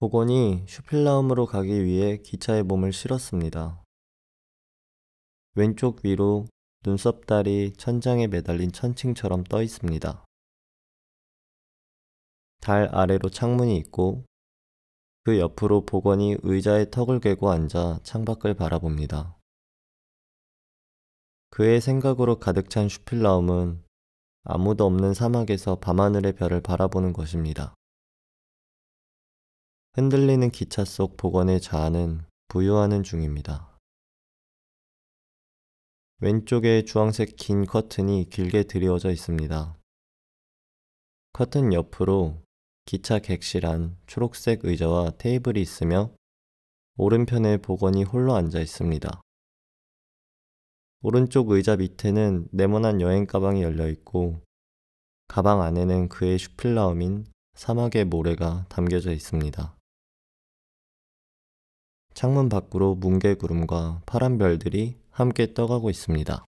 복원이 슈필라움으로 가기 위해 기차에 몸을 실었습니다. 왼쪽 위로 눈썹 달이 천장에 매달린 천칭처럼 떠 있습니다. 달 아래로 창문이 있고 그 옆으로 복원이 의자에 턱을 괴고 앉아 창밖을 바라봅니다. 그의 생각으로 가득 찬 슈필라움은 아무도 없는 사막에서 밤하늘의 별을 바라보는 것입니다. 흔들리는 기차 속 복원의 자아는 부유하는 중입니다. 왼쪽에 주황색 긴 커튼이 길게 드리워져 있습니다. 커튼 옆으로 기차 객실 안 초록색 의자와 테이블이 있으며 오른편에 복원이 홀로 앉아 있습니다. 오른쪽 의자 밑에는 네모난 여행 가방이 열려 있고 가방 안에는 그의 슈플라움인 사막의 모래가 담겨져 있습니다. 창문 밖으로 뭉게구름과 파란 별들이 함께 떠가고 있습니다.